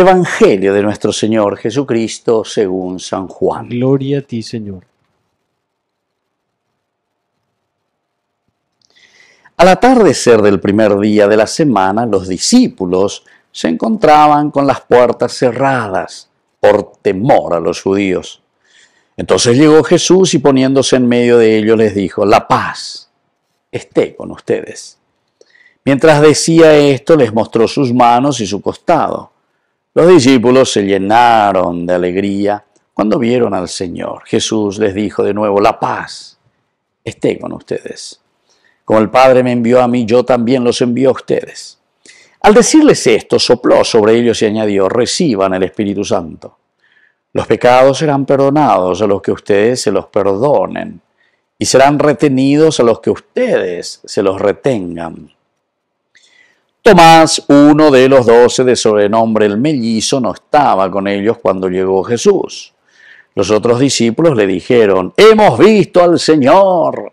Evangelio de nuestro Señor Jesucristo según San Juan. Gloria a ti, Señor. Al atardecer del primer día de la semana, los discípulos se encontraban con las puertas cerradas por temor a los judíos. Entonces llegó Jesús y poniéndose en medio de ellos les dijo, la paz esté con ustedes. Mientras decía esto, les mostró sus manos y su costado. Los discípulos se llenaron de alegría cuando vieron al Señor. Jesús les dijo de nuevo, la paz esté con ustedes. Como el Padre me envió a mí, yo también los envío a ustedes. Al decirles esto, sopló sobre ellos y añadió, reciban el Espíritu Santo. Los pecados serán perdonados a los que ustedes se los perdonen y serán retenidos a los que ustedes se los retengan. Tomás, uno de los doce de sobrenombre el mellizo, no estaba con ellos cuando llegó Jesús. Los otros discípulos le dijeron, hemos visto al Señor.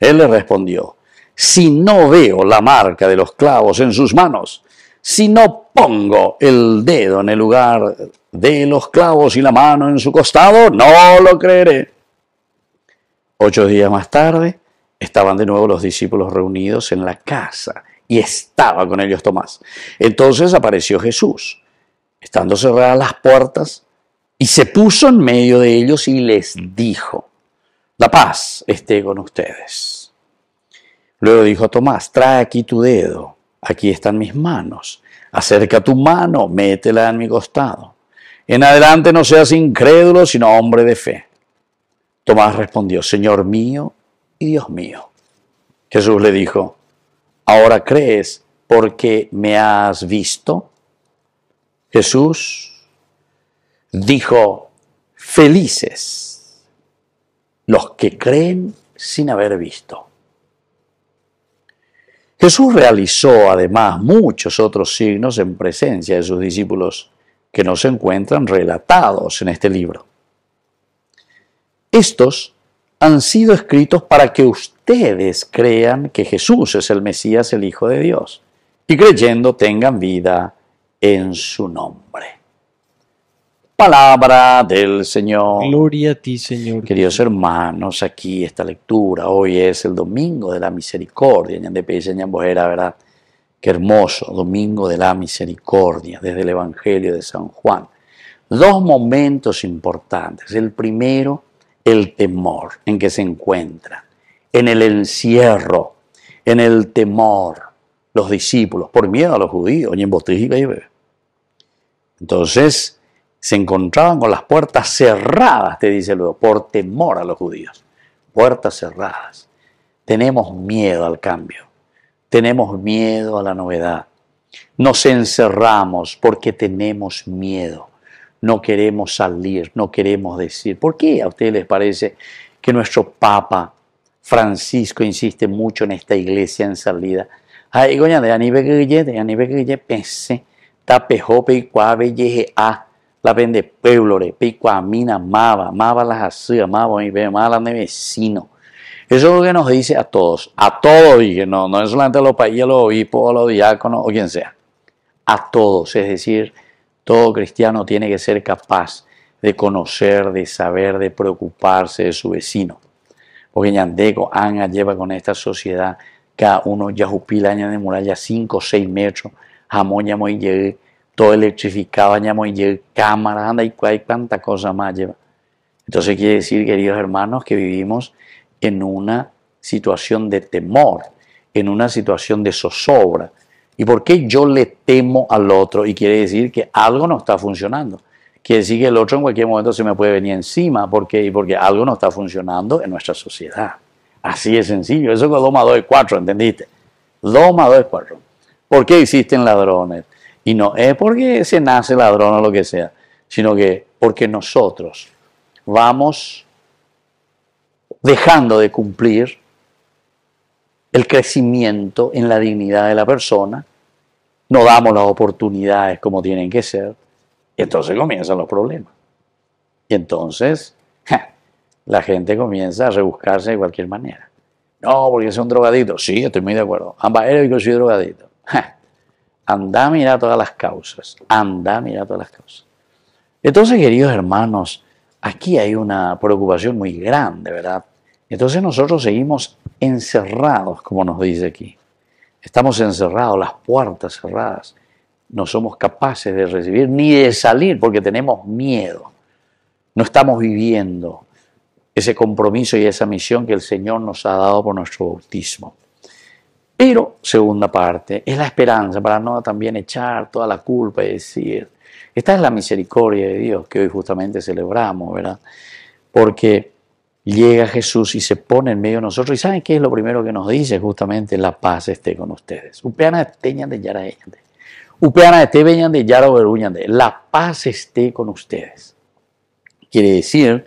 Él le respondió, si no veo la marca de los clavos en sus manos, si no pongo el dedo en el lugar de los clavos y la mano en su costado, no lo creeré. Ocho días más tarde, estaban de nuevo los discípulos reunidos en la casa y estaba con ellos Tomás. Entonces apareció Jesús, estando cerradas las puertas, y se puso en medio de ellos y les mm. dijo, la paz esté con ustedes. Luego dijo a Tomás, trae aquí tu dedo, aquí están mis manos, acerca tu mano, métela en mi costado. En adelante no seas incrédulo, sino hombre de fe. Tomás respondió, Señor mío y Dios mío. Jesús le dijo, Ahora crees porque me has visto. Jesús dijo, felices los que creen sin haber visto. Jesús realizó además muchos otros signos en presencia de sus discípulos que no se encuentran relatados en este libro. Estos han sido escritos para que ustedes ustedes crean que Jesús es el Mesías, el Hijo de Dios, y creyendo tengan vida en su nombre. Palabra del Señor. Gloria a ti, Señor. Queridos hermanos, aquí esta lectura. Hoy es el Domingo de la Misericordia. ¿verdad? Qué hermoso. Domingo de la Misericordia, desde el Evangelio de San Juan. Dos momentos importantes. El primero, el temor en que se encuentra en el encierro, en el temor, los discípulos, por miedo a los judíos, y en Entonces se encontraban con las puertas cerradas, te dice luego, por temor a los judíos. Puertas cerradas. Tenemos miedo al cambio, tenemos miedo a la novedad. Nos encerramos porque tenemos miedo. No queremos salir, no queremos decir. ¿Por qué a ustedes les parece que nuestro Papa Francisco insiste mucho en esta iglesia en salida. Ay, goña, de anibe guille, de anibe guille, pense, tapejope y cuave, a, la vende pueblo, le pico mina, maba, maba las así, maba, mi ve, mala de vecino. Eso es lo que nos dice a todos, a todos, dije, no, no es solamente a los países, a los obispos, a los diáconos o quien sea, a todos, es decir, todo cristiano tiene que ser capaz de conocer, de saber, de preocuparse de su vecino. Ñandeko, Anga lleva con esta sociedad, cada uno Yajupil, aña de muralla, 5 o 6 metros, jamón, llamo y todo electrificado, ñamo y llegué, cámaras, anda y hay cuánta cosa más lleva. Entonces quiere decir, queridos hermanos, que vivimos en una situación de temor, en una situación de zozobra. ¿Y por qué yo le temo al otro? Y quiere decir que algo no está funcionando. Quiere decir que el otro en cualquier momento se me puede venir encima. ¿Por qué? Porque algo no está funcionando en nuestra sociedad. Así es sencillo. Eso con 2 más 2 es 4, ¿entendiste? 2 más 2 es 4. ¿Por qué existen ladrones? Y no es porque se nace ladrón o lo que sea, sino que porque nosotros vamos dejando de cumplir el crecimiento en la dignidad de la persona, no damos las oportunidades como tienen que ser, y entonces comienzan los problemas. Y entonces la gente comienza a rebuscarse de cualquier manera. No, porque es un drogadito. Sí, estoy muy de acuerdo. Anda y yo soy drogadito. Andá anda, mirar todas las causas. Anda, mirar todas las causas. Entonces, queridos hermanos, aquí hay una preocupación muy grande, ¿verdad? Entonces nosotros seguimos encerrados, como nos dice aquí. Estamos encerrados, las puertas cerradas no somos capaces de recibir ni de salir porque tenemos miedo. No estamos viviendo ese compromiso y esa misión que el Señor nos ha dado por nuestro bautismo. Pero, segunda parte, es la esperanza para no también echar toda la culpa y decir, esta es la misericordia de Dios que hoy justamente celebramos, ¿verdad? Porque llega Jesús y se pone en medio de nosotros. ¿Y saben qué es lo primero que nos dice? Justamente la paz esté con ustedes. Upeana de yaro de la paz esté con ustedes. Quiere decir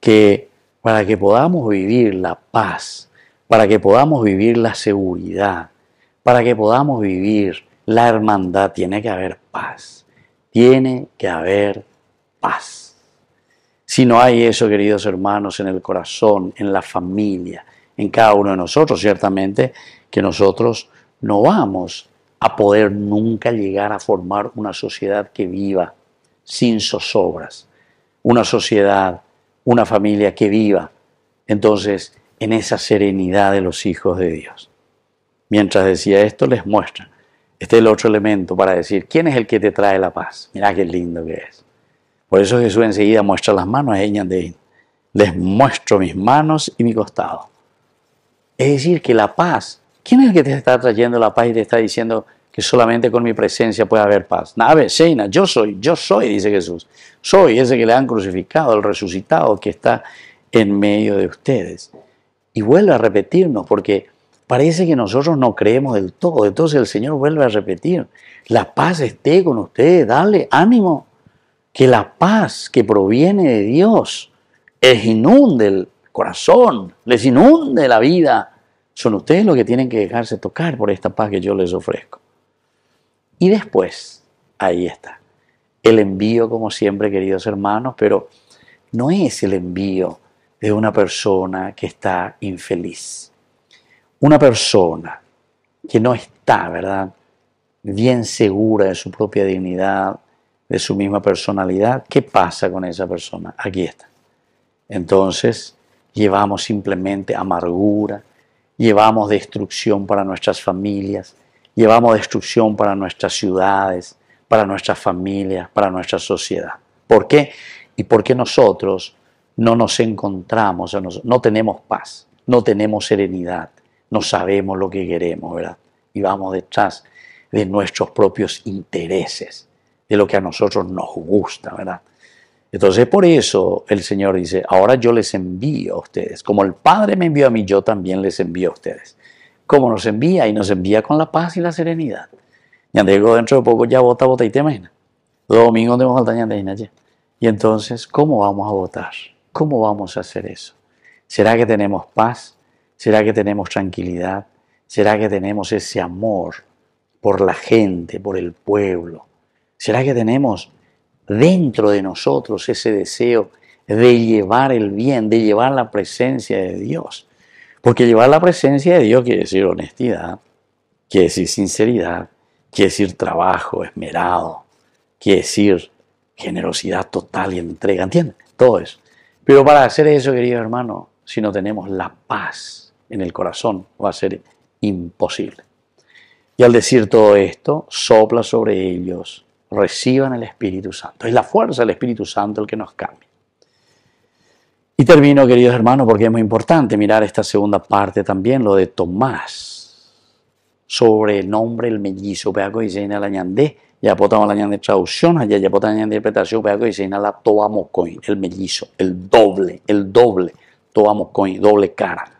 que para que podamos vivir la paz, para que podamos vivir la seguridad, para que podamos vivir la hermandad, tiene que haber paz. Tiene que haber paz. Si no hay eso, queridos hermanos, en el corazón, en la familia, en cada uno de nosotros, ciertamente que nosotros no vamos a poder nunca llegar a formar una sociedad que viva sin zozobras, una sociedad, una familia que viva entonces en esa serenidad de los hijos de Dios. Mientras decía esto, les muestra. Este es el otro elemento para decir, ¿quién es el que te trae la paz? Mirá qué lindo que es. Por eso Jesús enseguida muestra las manos, de a les muestro mis manos y mi costado. Es decir, que la paz ¿Quién es el que te está trayendo la paz y te está diciendo que solamente con mi presencia puede haber paz? Nave, Seina, yo soy, yo soy, dice Jesús. Soy ese que le han crucificado, el resucitado que está en medio de ustedes. Y vuelve a repetirnos, porque parece que nosotros no creemos del todo. Entonces el Señor vuelve a repetir, la paz esté con ustedes, dale ánimo, que la paz que proviene de Dios les inunde el corazón, les inunde la vida son ustedes los que tienen que dejarse tocar por esta paz que yo les ofrezco. Y después, ahí está, el envío como siempre, queridos hermanos, pero no es el envío de una persona que está infeliz. Una persona que no está, ¿verdad? Bien segura de su propia dignidad, de su misma personalidad. ¿Qué pasa con esa persona? Aquí está. Entonces, llevamos simplemente amargura, llevamos destrucción para nuestras familias, llevamos destrucción para nuestras ciudades, para nuestras familias, para nuestra sociedad. ¿Por qué? Y porque nosotros no nos encontramos, no tenemos paz, no tenemos serenidad, no sabemos lo que queremos, ¿verdad? Y vamos detrás de nuestros propios intereses, de lo que a nosotros nos gusta, ¿verdad? Entonces por eso el Señor dice, ahora yo les envío a ustedes, como el Padre me envió a mí, yo también les envío a ustedes. Como nos envía y nos envía con la paz y la serenidad. Y dentro de poco ya vota, vota y te imaginas. Los domingos altaña, Y entonces, ¿cómo vamos a votar? ¿Cómo vamos a hacer eso? ¿Será que tenemos paz? ¿Será que tenemos tranquilidad? ¿Será que tenemos ese amor por la gente, por el pueblo? ¿Será que tenemos dentro de nosotros ese deseo de llevar el bien, de llevar la presencia de Dios. Porque llevar la presencia de Dios quiere decir honestidad, quiere decir sinceridad, quiere decir trabajo esmerado, quiere decir generosidad total y entrega, ¿entiendes? Todo eso. Pero para hacer eso, querido hermano, si no tenemos la paz en el corazón, va a ser imposible. Y al decir todo esto, sopla sobre ellos reciban el Espíritu Santo. Es la fuerza del Espíritu Santo el que nos cambia. Y termino, queridos hermanos, porque es muy importante mirar esta segunda parte también, lo de Tomás, sobre el nombre, el mellizo, peaco y la ya potamos la de traducción, allá ya potamos la interpretación, y la toamocoin, el mellizo, el doble, el doble, toamocoin, doble cara.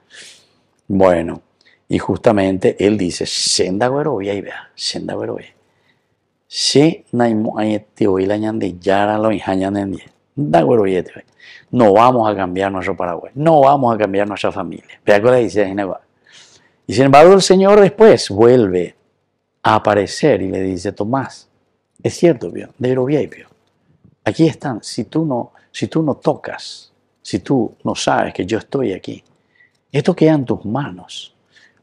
Bueno, y justamente él dice, senda güero, y vea, senda vea si este lo No vamos a cambiar nuestro Paraguay, no vamos a cambiar nuestra familia. dice Y sin embargo el Señor después vuelve a aparecer y le dice, Tomás, es cierto, de aquí están, si tú, no, si tú no tocas, si tú no sabes que yo estoy aquí, esto queda en tus manos.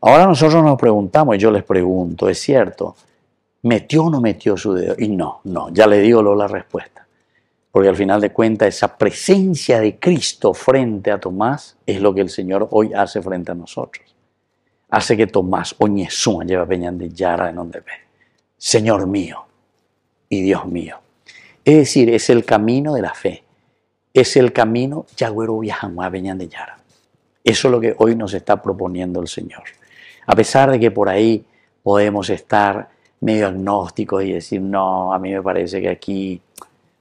Ahora nosotros nos preguntamos, y yo les pregunto, es cierto, metió o no metió su dedo. Y no, no, ya le dio la respuesta. Porque al final de cuentas, esa presencia de Cristo frente a Tomás es lo que el Señor hoy hace frente a nosotros. Hace que Tomás, oñezuma, lleva peñan de Yara en donde ve. Señor mío y Dios mío. Es decir, es el camino de la fe. Es el camino Yagüero Viajamá Peñan de Yara. Eso es lo que hoy nos está proponiendo el Señor. A pesar de que por ahí podemos estar medio agnósticos y decir, no, a mí me parece que aquí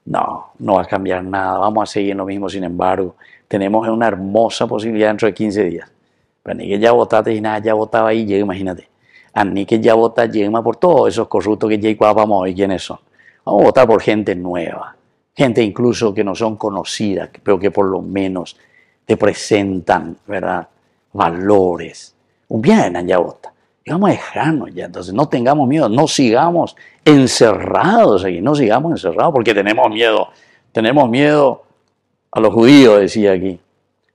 no, no va a cambiar nada, vamos a seguir lo mismo, sin embargo, tenemos una hermosa posibilidad dentro de 15 días. Pero ni que ya votaste y nada, ya votaba ahí, llega, imagínate. A ni que ya vota llega por todos esos corruptos que ya vamos a quiénes son. Vamos a votar por gente nueva, gente incluso que no son conocidas, pero que por lo menos te presentan, ¿verdad? Valores. Un bien, ya vota. Y vamos a dejarnos ya, entonces no tengamos miedo, no sigamos encerrados aquí, no sigamos encerrados porque tenemos miedo, tenemos miedo a los judíos, decía aquí.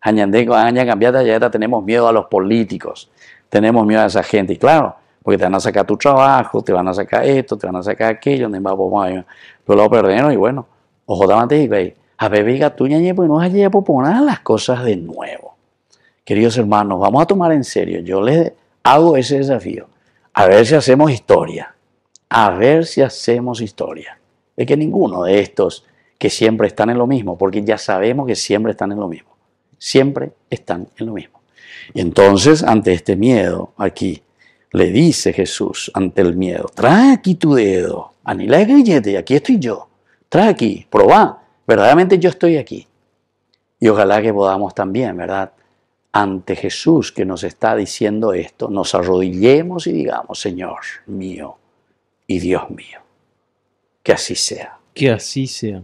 Añandeco, aña cambiada, ya tenemos miedo a los políticos, tenemos miedo a esa gente, y claro, porque te van a sacar tu trabajo, te van a sacar esto, te van a sacar aquello, donde más a ir, lo perdieron y bueno, ojo, digo y a tú, ñañe, pues no vas a poner las cosas de nuevo. Queridos hermanos, vamos a tomar en serio, yo les hago ese desafío. A ver si hacemos historia. A ver si hacemos historia. De que ninguno de estos que siempre están en lo mismo, porque ya sabemos que siempre están en lo mismo. Siempre están en lo mismo. Y entonces, ante este miedo, aquí le dice Jesús, ante el miedo, trae aquí tu dedo, anila el grillete, aquí estoy yo. Trae aquí, probá. Verdaderamente yo estoy aquí. Y ojalá que podamos también, ¿verdad? ante Jesús que nos está diciendo esto, nos arrodillemos y digamos, Señor mío y Dios mío, que así sea. Que así sea.